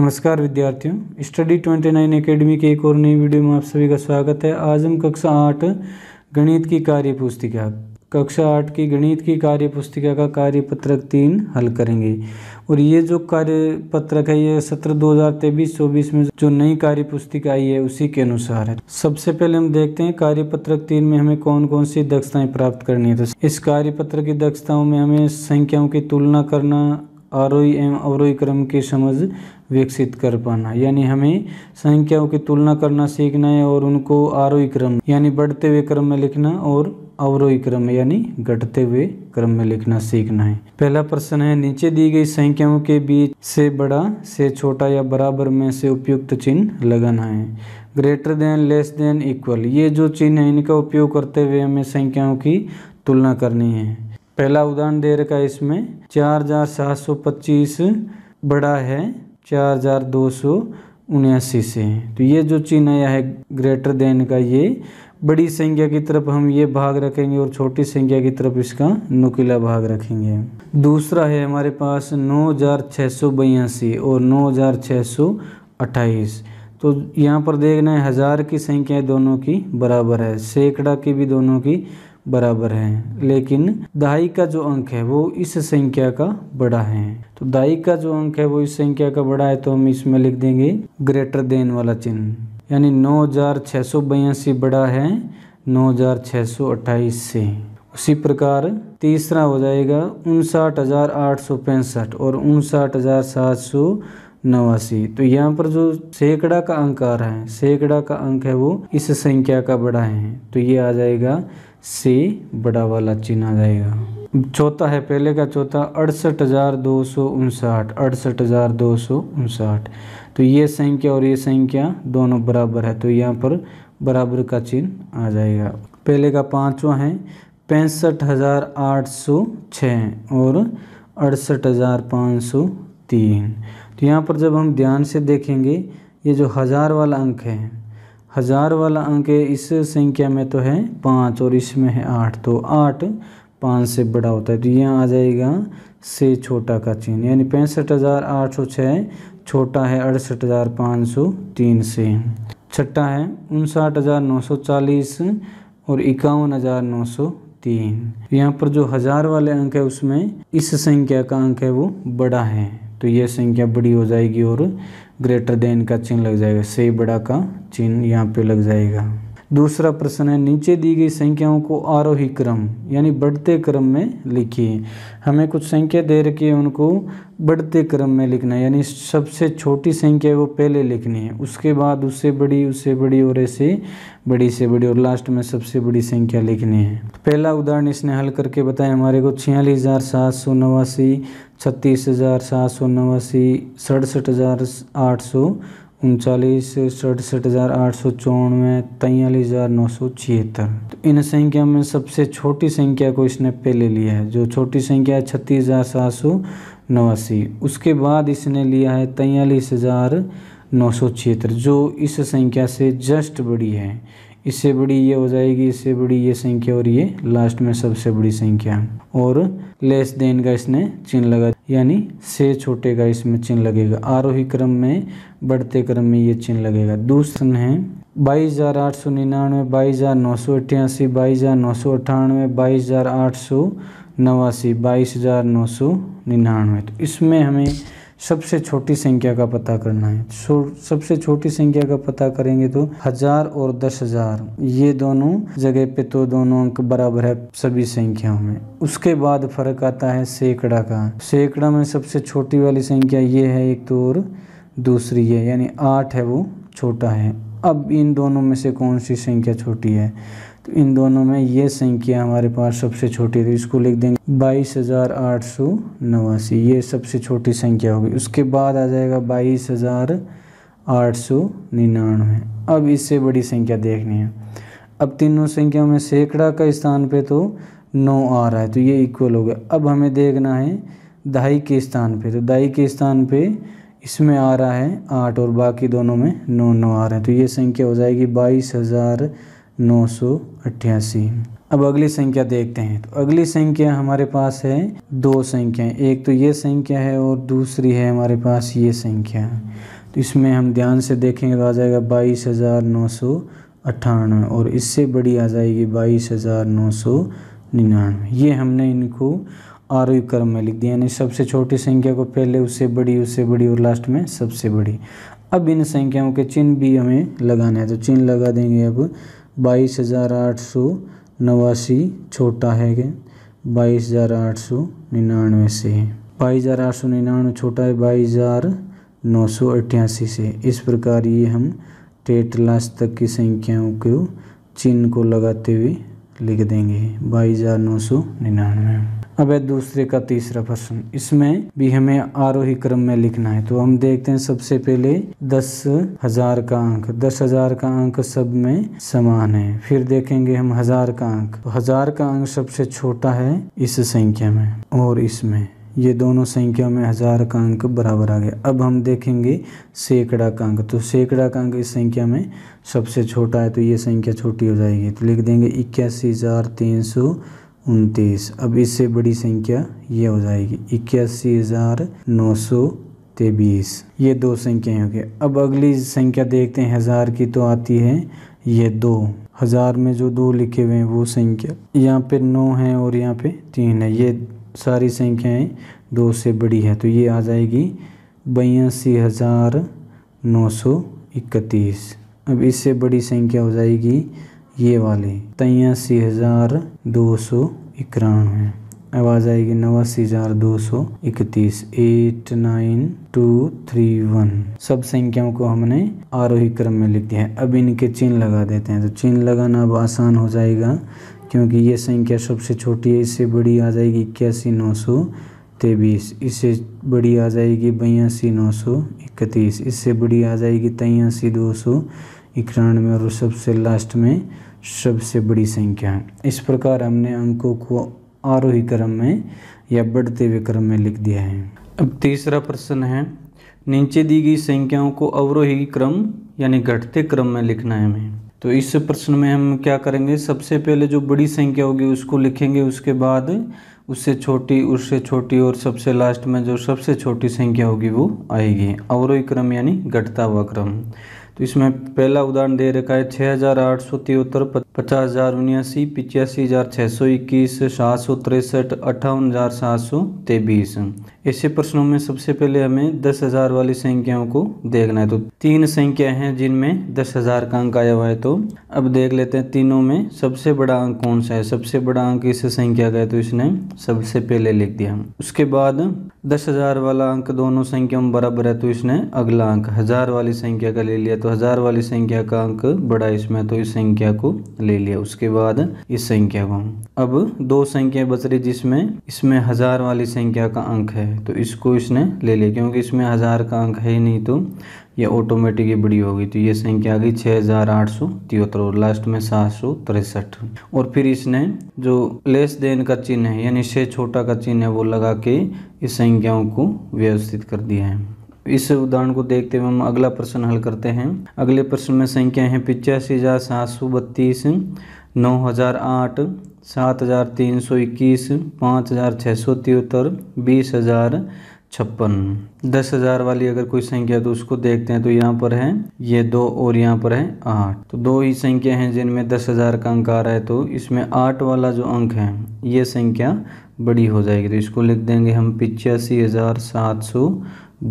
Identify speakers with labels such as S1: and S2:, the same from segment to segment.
S1: नमस्कार विद्यार्थियों study 29 academy के एक और नई वीडियो में आप सभी का स्वागत है आज हम कक्षा आठ गणित की कार्य पुस्तिका कक्षा आठ की गणित की कार्य पुस्तिका का कार्य पत्रक तीन हल करेंगे और ये जो कार्य पत्रक है ये सत्र 2023-24 में जो नई कार्य पुस्तिका आई है उसी के अनुसार है सबसे पहले हम देखते हैं कार्य पत्रक तीन में हमें कौन कौन सी दक्षताएं प्राप्त करनी है तो इस कार्य पत्र की दक्षताओं में हमें संख्याओं की तुलना करना आरोही एवं अवरोही क्रम की समझ विकसित कर पाना यानी हमें संख्याओं की तुलना करना सीखना है और उनको आरोही क्रम यानी बढ़ते हुए क्रम में लिखना और अवरोही क्रम यानी घटते हुए क्रम में लिखना सीखना है पहला प्रश्न है नीचे दी गई संख्याओं के बीच से बड़ा से छोटा या बराबर में से उपयुक्त चिन्ह लगाना है greater than less than equal ये जो चिन्ह है इनका उपयोग करते हुए हमें संख्याओं की तुलना करनी है पहला उदाहरण दे रखा है इसमें चार हजार सात सौ पच्चीस बड़ा है चार हजार दो सौ उन्यासी से तो ये जो चिन्ह आया है ग्रेटर देन का ये बड़ी संख्या की तरफ हम ये भाग रखेंगे और छोटी संख्या की तरफ इसका नुकीला भाग रखेंगे दूसरा है हमारे पास नौ हजार छः सौ बयासी और नौ हजार छः सौ अट्ठाईस तो यहाँ पर देखना है हज़ार की संख्या दोनों की बराबर है सैकड़ा की भी दोनों की बराबर हैं लेकिन दहाई का जो अंक है वो इस संख्या का बड़ा है तो दहाई का जो अंक है वो इस संख्या का बड़ा है तो हम इसमें लिख देंगे ग्रेटर देन वाला चिन्ह यानी नौ हजार सौ बयासी बड़ा है नौ हजार सौ अट्ठाईस से उसी प्रकार तीसरा हो जाएगा उनसाठ हज़ार आठ सौ पैंसठ और उनसाठ हज़ार सात नवासी तो यहाँ पर जो सैकड़ा का अंक आ रहा है सैकड़ा का अंक है वो इस संख्या का बड़ा है तो ये आ जाएगा से बड़ा वाला चिन्ह आ जाएगा चौथा है पहले का चौथा अड़सठ हज़ार दो सौ उनसाठ अड़सठ हज़ार दो सौ उनसाठ तो ये संख्या और ये संख्या दोनों बराबर है तो यहाँ पर बराबर का चिन्ह आ जाएगा पहले का पाँचवा है पैंसठ हज़ार आठ सौ छः और अड़सठ हज़ार पाँच सौ तीन तो यहाँ पर जब हम ध्यान से देखेंगे ये जो हज़ार वाला अंक है हज़ार वाला अंक है इस संख्या में तो है पाँच और इसमें है आठ तो आठ पाँच से बड़ा होता है तो यहाँ आ जाएगा से छोटा का चिन्ह यानी पैंसठ हज़ार आठ सौ छः छोटा है अड़सठ हज़ार पाँच सौ तीन से छठा है उनसाठ हज़ार नौ सौ चालीस और इक्यावन हज़ार नौ सौ तीन यहाँ पर जो हज़ार वाले अंक है उसमें इस संख्या का अंक है वो बड़ा है तो ये संख्या बड़ी हो जाएगी और ग्रेटर देन का चिन्ह लग जाएगा से बड़ा का चिन्ह यहाँ पे लग जाएगा दूसरा प्रश्न है नीचे दी गई संख्याओं को आरोही क्रम यानी बढ़ते क्रम में लिखिए हमें कुछ संख्या दे रखी है उनको बढ़ते क्रम में लिखना है यानी सबसे छोटी संख्या है वो पहले लिखनी है उसके बाद उससे बड़ी उससे बड़ी और ऐसे बड़ी से बड़ी और लास्ट में सबसे बड़ी संख्या लिखनी है पहला उदाहरण इसने हल करके बताया हमारे को छियालीस हज़ार सात सौ नवासी छत्तीस हज़ार सात सौ नवासी सड़सठ हज़ार आठ सौ उनचालीस सड़सठ हज़ार आठ सौ चौनवे तैंतालीस हज़ार नौ सौ छिहत्तर तो इन संख्या में सबसे छोटी संख्या को इसने पहले लिया है जो छोटी संख्या है छत्तीस हज़ार सात सौ नवासी उसके बाद इसने लिया है तैंतालीस हज़ार नौ सौ छिहत्तर जो इस संख्या से जस्ट बड़ी है इससे बड़ी ये हो जाएगी इससे बड़ी ये संख्या और ये लास्ट में सबसे बड़ी संख्या और लेस देन का इसने चिन्ह लगा यानी से छोटे का इसमें चिन्ह लगेगा आरोही क्रम में बढ़ते क्रम में ये चिन्ह लगेगा दूसरा है बाईस हज़ार आठ सौ निन्यानवे बाईस हज़ार नौ सौ अट्ठासी बाईस हज़ार नौ सौ अट्ठानवे बाईस हज़ार आठ सौ नवासी बाईस हज़ार नौ सौ निन्यानवे तो इसमें हमें सबसे छोटी संख्या का पता करना है सबसे छोटी संख्या का पता करेंगे तो हजार और दस हजार ये दोनों जगह पे तो दोनों अंक बराबर है सभी संख्याओं में उसके बाद फर्क आता है सैकड़ा का सैकड़ा में सबसे छोटी वाली संख्या ये है एक तो और दूसरी है यानी आठ है वो छोटा है अब इन दोनों में से कौन सी संख्या छोटी है इन दोनों में ये संख्या हमारे पास सबसे छोटी थी इसको लिख देंगे बाईस हज़ार आठ सौ नवासी ये सबसे छोटी संख्या होगी उसके बाद आ जाएगा बाईस हज़ार आठ सौ निन्यानवे अब इससे बड़ी संख्या देखनी है अब तीनों संख्याओं में सैकड़ा का स्थान पे तो नौ आ रहा है तो ये इक्वल हो गया अब हमें देखना है दहाई के स्थान पे तो दहाई के स्थान पे इसमें आ रहा है आठ और बाकी दोनों में नौ नौ आ रहे हैं तो ये संख्या हो जाएगी बाईस हज़ार नौ सौ अट्ठासी अब अगली संख्या देखते हैं तो अगली संख्या हमारे पास है दो संख्याएं एक तो ये संख्या है और दूसरी है हमारे पास ये संख्या तो इसमें हम ध्यान से देखेंगे तो आ जाएगा बाईस हज़ार नौ सौ अट्ठानवे और इससे बड़ी आ जाएगी बाईस हज़ार नौ सौ निन्यानवे ये हमने इनको आरोही क्रम में लिख दिया यानी सबसे छोटी संख्या को पहले उससे बड़ी उससे बड़ी और लास्ट में सबसे बड़ी अब इन संख्याओं के चिन्ह भी हमें लगाना है तो चिन्ह लगा देंगे अब बाईस हज़ार आठ सौ नवासी छोटा है बाईस हज़ार आठ सौ निन्यानवे से है बाईस हज़ार आठ सौ निन्यानवे छोटा है बाईस हज़ार नौ सौ अट्ठासी से इस प्रकार ये हम टेट लास्ट तक की संख्याओं को चिन्ह को लगाते हुए लिख देंगे बाईस हज़ार नौ सौ निन्यानवे अब है दूसरे का तीसरा प्रश्न इसमें भी हमें आरोही क्रम में लिखना है तो हम देखते हैं सबसे पहले दस हजार का अंक दस हजार का अंक सब में समान है फिर देखेंगे हम हजार का अंक तो हजार का अंक सबसे छोटा है इस संख्या में और इसमें ये दोनों संख्या में हजार का अंक बराबर आ गया अब हम देखेंगे सैकड़ा का अंक तो सैकड़ा का अंक इस संख्या में सबसे छोटा है तो ये संख्या छोटी हो जाएगी तो लिख देंगे इक्यासी हजार तीन सौ उनतीस अब इससे बड़ी संख्या ये हो जाएगी इक्यासी हज़ार नौ सौ तेबीस ये दो संख्याएं हो गई अब अगली संख्या देखते हैं हज़ार की तो आती है ये दो हज़ार में जो दो लिखे हुए हैं वो संख्या यहाँ पे नौ है और यहाँ पे तीन है ये सारी संख्याएं दो से बड़ी है तो ये आ जाएगी बयासी हज़ार नौ सौ इकतीस अब इससे बड़ी संख्या हो जाएगी ये वाले तियासी हजार दो सौ इक्यानवे आवाज आएगी नवासी हजार दो सौ इकतीस eight nine two three one सब संख्याओं को हमने आरोही क्रम में लिख दिया है अब इनके चिन्ह लगा देते हैं तो चिन्ह लगाना अब आसान हो जाएगा क्योंकि ये संख्या सबसे छोटी है इससे बड़ी आ जाएगी इक्यासी नौ सौ तेईस इससे बड़ी आ जाएगी बयासी नौ सौ इकतीस इससे बड़ी आ जाएगी तेयासी दो सौ इक्यानवे और सबसे लास्ट में सबसे बड़ी संख्या है इस प्रकार हमने अंकों को आरोही क्रम में या बढ़ते हुए क्रम में लिख दिया है अब तीसरा प्रश्न है नीचे दी गई संख्याओं को अवरोही क्रम यानी घटते क्रम में लिखना है हमें तो इस प्रश्न में हम क्या करेंगे सबसे पहले जो बड़ी संख्या होगी उसको लिखेंगे उसके बाद उससे छोटी उससे छोटी और सबसे लास्ट में जो सबसे छोटी संख्या होगी वो आएगी अवरोही क्रम यानी घटता हुआ क्रम तो इसमें पहला उदाहरण दे रखा है छः हज़ार आठ सौ तिहत्तर पचास हज़ार उन्यासी पिचासी हज़ार छः सौ इक्कीस सात सौ तिरसठ अट्ठावन हज़ार सात सौ तेईस ऐसे प्रश्नों में सबसे पहले हमें दस हज़ार वाली संख्याओं को देखना है तो तीन संख्या हैं जिनमें दस हज़ार का अंक आया हुआ है तो अब देख लेते हैं तीनों में सबसे बड़ा अंक कौन सा है सबसे बड़ा अंक इस संख्या का है तो इसने सबसे पहले लिख दिया उसके बाद दस हज़ार वाला अंक दोनों संख्याओं में बराबर है तो इसने अगला अंक हज़ार वाली संख्या का ले लिया तो हज़ार वाली संख्या का अंक बड़ा इसमें तो इस संख्या को ले लिया उसके बाद इस संख्या को अब दो संख्या बच रही जिसमें इसमें हज़ार वाली संख्या का अंक है तो इसको इसने ले लिया क्योंकि इसमें हज़ार का अंक है ही नहीं तो ये ऑटोमेटिक ही बड़ी होगी तो ये संख्या आ गई छः हज़ार आठ सौ तिहत्तर और लास्ट में सात सौ तिरसठ और फिर इसने जो लेस देन का चिन्ह है यानी से छोटा का चिन्ह है वो लगा के इस संख्याओं को व्यवस्थित कर दिया है इस उदाहरण को देखते हुए हम अगला प्रश्न हल करते हैं अगले प्रश्न में संख्या है पिचासी हज़ार सात सौ बत्तीस नौ हज़ार आठ सात हज़ार तीन सौ इक्कीस पाँच हज़ार छः सौ तिहत्तर बीस हज़ार छप्पन दस हज़ार वाली अगर कोई संख्या तो उसको देखते हैं तो यहाँ पर है ये दो और यहाँ पर है आठ तो दो ही संख्या हैं जिनमें दस हज़ार का अंक आ रहा है तो इसमें आठ वाला जो अंक है ये संख्या बड़ी हो जाएगी तो इसको लिख देंगे हम पिचासी हज़ार सात सौ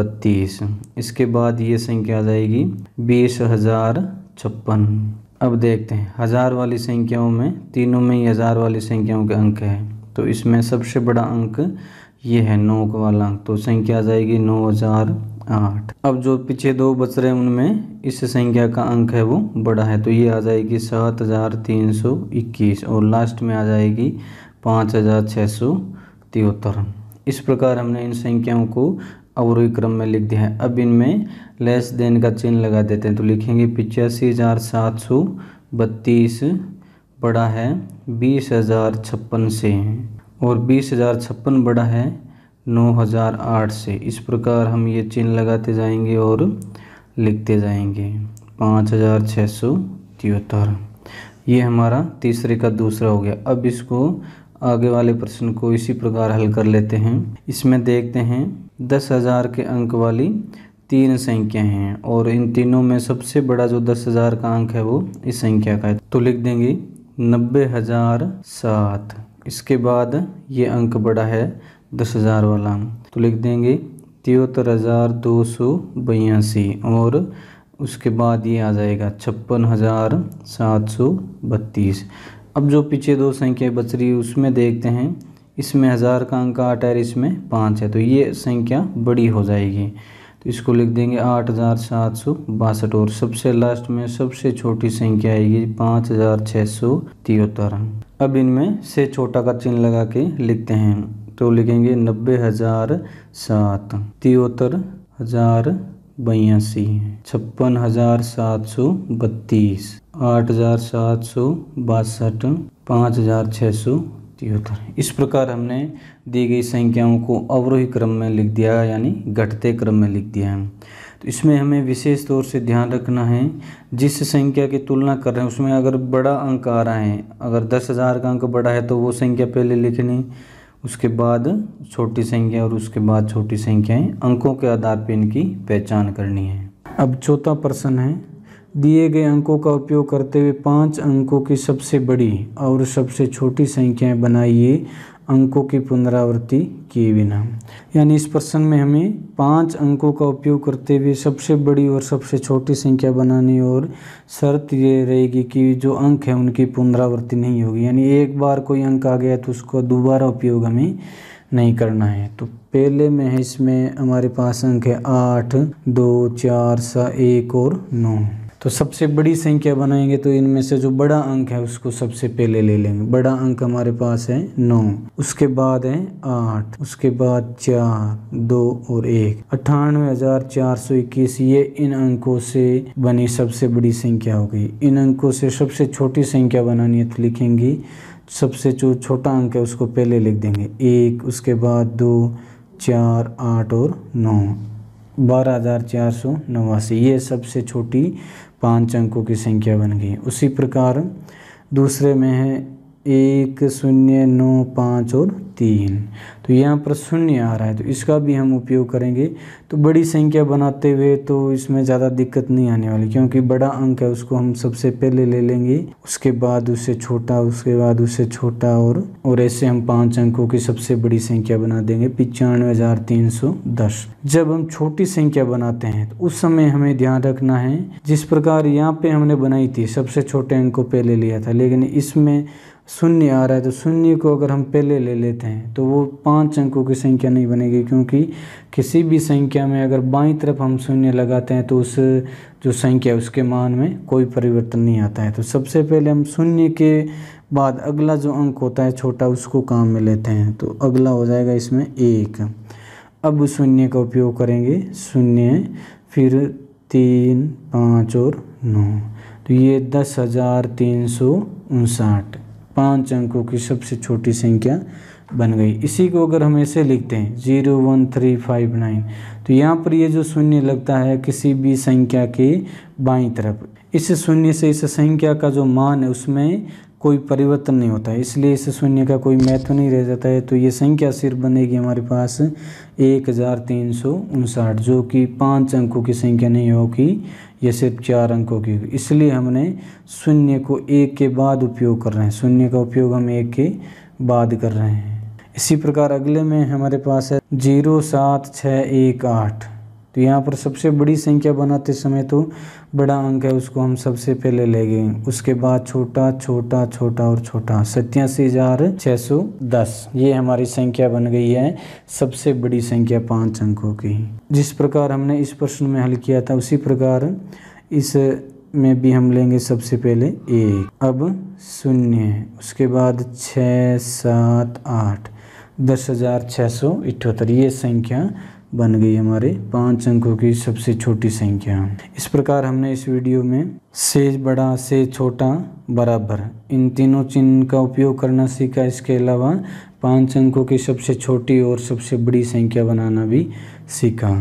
S1: बत्तीस इसके बाद ये संख्या आ जाएगी बीस हज़ार छप्पन अब देखते हैं हज़ार वाली संख्याओं में तीनों में ही हज़ार वाली संख्याओं के अंक है तो इसमें सबसे बड़ा अंक ये है नौ का वाला अंक तो संख्या आ जाएगी नौ हज़ार आठ अब जो पीछे दो बच रहे हैं उनमें इस संख्या का अंक है वो बड़ा है तो ये आ जाएगी सात हज़ार तीन सौ इक्कीस और लास्ट में आ जाएगी पाँच हज़ार छः सौ तिहत्तर इस प्रकार हमने इन संख्याओं को अवरोही क्रम में लिख दिया है अब इनमें लेस देन का चिन्ह लगा देते हैं तो लिखेंगे पिचासी हज़ार सात सौ बत्तीस बड़ा है बीस हज़ार छप्पन से और बीस हज़ार छप्पन बड़ा है नौ हज़ार आठ से इस प्रकार हम ये चिन्ह लगाते जाएंगे और लिखते जाएंगे पाँच हज़ार छः सौ तिहत्तर ये हमारा तीसरे का दूसरा हो गया अब इसको आगे वाले प्रश्न को इसी प्रकार हल कर लेते हैं इसमें देखते हैं दस हज़ार के अंक वाली तीन संख्याएं हैं और इन तीनों में सबसे बड़ा जो दस हज़ार का अंक है वो इस संख्या का है तो लिख देंगे नब्बे हज़ार सात इसके बाद ये अंक बड़ा है दस हज़ार वाला तो लिख देंगे तिहत्तर हज़ार दो सौ बयासी और उसके बाद ये आ जाएगा छप्पन हज़ार सात सौ बत्तीस अब जो पीछे दो संख्याएं बच रही है उसमें देखते हैं इसमें हज़ार का अंक आठ है इसमें पाँच है तो ये संख्या बड़ी हो जाएगी तो इसको लिख देंगे आठ हज़ार सात सौ बासठ और सबसे लास्ट में सबसे छोटी संख्या आएगी पाँच हज़ार छः सौ तिहत्तर अब इनमें से छोटा का चिन्ह लगा के लिखते हैं तो लिखेंगे नब्बे हज़ार सात तिहत्तर हज़ार बयासी छप्पन हज़ार सात सौ बत्तीस आठ हज़ार सात सौ बासठ पाँच हज़ार छः सौ तिहत्तर इस प्रकार हमने दी गई संख्याओं को अवरोही क्रम में लिख दिया यानी घटते क्रम में लिख दिया है तो इसमें हमें विशेष तौर से ध्यान रखना है जिस संख्या की तुलना कर रहे हैं उसमें अगर बड़ा अंक आ रहा है अगर दस हज़ार का अंक बड़ा है तो वो संख्या पहले लिखनी उसके बाद छोटी संख्या और उसके बाद छोटी संख्याएँ अंकों के आधार पर इनकी पहचान करनी है अब चौथा प्रश्न है दिए गए अंकों का उपयोग करते हुए पांच अंकों की सबसे बड़ी और सबसे छोटी संख्याएं बनाइए अंकों की पुनरावृत्ति किए बिना यानी इस प्रश्न में हमें पांच अंकों का उपयोग करते हुए सबसे बड़ी और सबसे छोटी संख्या बनानी और शर्त ये रहेगी कि जो अंक है उनकी पुनरावृत्ति नहीं होगी यानी एक बार कोई अंक आ गया तो उसको दोबारा उपयोग हमें नहीं करना है तो पहले में है इसमें हमारे पास अंक है आठ दो चार सा एक और नौ तो सबसे बड़ी संख्या बनाएंगे तो इनमें से जो बड़ा अंक है उसको सबसे पहले ले लेंगे बड़ा अंक हमारे पास है नौ उसके बाद है आठ उसके बाद चार दो और एक अट्ठानवे हजार चार सौ इक्कीस ये इन अंकों से बनी सबसे बड़ी संख्या हो गई इन अंकों से सबसे छोटी संख्या बनानी है तो लिखेंगी सबसे जो छोटा अंक है उसको पहले लिख देंगे एक उसके बाद दो चार आठ और नौ बारह हज़ार चार सौ नवासी ये सबसे छोटी पांच अंकों की संख्या बन गई उसी प्रकार दूसरे में है एक शून्य नौ पाँच और तीन तो यहाँ पर शून्य आ रहा है तो इसका भी हम उपयोग करेंगे तो बड़ी संख्या बनाते हुए तो इसमें ज़्यादा दिक्कत नहीं आने वाली क्योंकि बड़ा अंक है उसको हम सबसे पहले ले लेंगे उसके बाद उससे छोटा उसके बाद उससे छोटा और और ऐसे हम पाँच अंकों की सबसे बड़ी संख्या बना देंगे पिचानवे हज़ार तीन सौ दस जब हम छोटी संख्या बनाते हैं तो उस समय हमें ध्यान रखना है जिस प्रकार यहाँ पे हमने बनाई थी सबसे छोटे अंक को पहले लिया था लेकिन इसमें शून्य आ रहा है तो शून्य को अगर हम पहले ले लेते हैं तो वो पाँच अंकों की संख्या नहीं बनेगी क्योंकि किसी भी संख्या में अगर बाईं तरफ हम शून्य लगाते हैं तो उस जो संख्या उसके मान में कोई परिवर्तन नहीं आता है तो सबसे पहले हम शून्य के बाद अगला जो अंक होता है छोटा उसको काम में लेते हैं तो अगला हो जाएगा इसमें एक अब शून्य का उपयोग करेंगे शून्य फिर तीन पाँच और नौ तो ये दस हज़ार तीन सौ उनसाठ पांच अंकों की सबसे छोटी संख्या बन गई इसी को अगर हम ऐसे लिखते हैं zero one three five nine तो यहाँ पर ये जो शून्य लगता है किसी भी संख्या के बाई तरफ इस शून्य से इस संख्या का जो मान है उसमें कोई परिवर्तन नहीं होता है इसलिए इस शून्य का कोई महत्व नहीं रह जाता है तो ये संख्या सिर्फ बनेगी हमारे पास एक हज़ार तीन सौ उनसाठ जो कि पाँच अंकों की संख्या नहीं होगी ये सिर्फ चार अंकों की होगी इसलिए हमने शून्य को एक के बाद उपयोग कर रहे हैं शून्य का उपयोग हम एक के बाद कर रहे हैं इसी प्रकार अगले में हमारे पास है जीरो सात छः एक आठ तो यहाँ पर सबसे बड़ी संख्या बनाते समय तो बड़ा अंक है उसको हम सबसे पहले ले गए उसके बाद छोटा छोटा छोटा और छोटा सत्यासी हजार छः सौ दस ये हमारी संख्या बन गई है सबसे बड़ी संख्या पांच अंकों की जिस प्रकार हमने इस प्रश्न में हल किया था उसी प्रकार इस में भी हम लेंगे सबसे पहले एक अब शून्य उसके बाद छ सात आठ दस हज़ार छः सौ इटहत्तर ये संख्या बन गई हमारे पांच अंकों की सबसे छोटी संख्या इस प्रकार हमने इस वीडियो में से बड़ा से छोटा बराबर इन तीनों चिन्ह का उपयोग करना सीखा इसके अलावा पांच अंकों की सबसे छोटी और सबसे बड़ी संख्या बनाना भी सीखा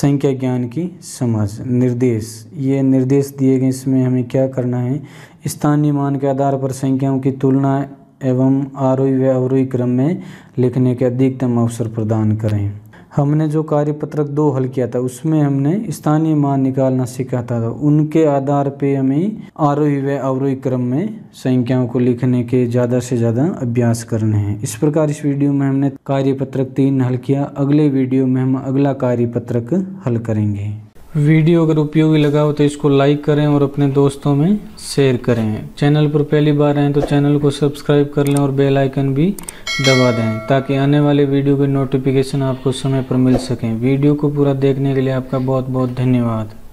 S1: संख्या ज्ञान की समझ निर्देश ये निर्देश दिए गए इसमें हमें क्या करना है स्थानीय मान के आधार पर संख्याओं की तुलना एवं आरोही व अवरोही क्रम में लिखने के अधिकतम अवसर प्रदान करें हमने जो कार्य पत्रक दो हल किया था उसमें हमने स्थानीय मान निकालना सीखा था उनके आधार पे हमें आरोही व अवरोही क्रम में संख्याओं को लिखने के ज़्यादा से ज़्यादा अभ्यास करने हैं इस प्रकार इस वीडियो में हमने कार्य पत्रक तीन हल किया अगले वीडियो में हम अगला कार्य पत्रक हल करेंगे वीडियो अगर उपयोगी लगा हो तो इसको लाइक करें और अपने दोस्तों में शेयर करें चैनल पर पहली बार आए तो चैनल को सब्सक्राइब कर लें और बेल आइकन भी दबा दें ताकि आने वाले वीडियो के नोटिफिकेशन आपको समय पर मिल सकें वीडियो को पूरा देखने के लिए आपका बहुत बहुत धन्यवाद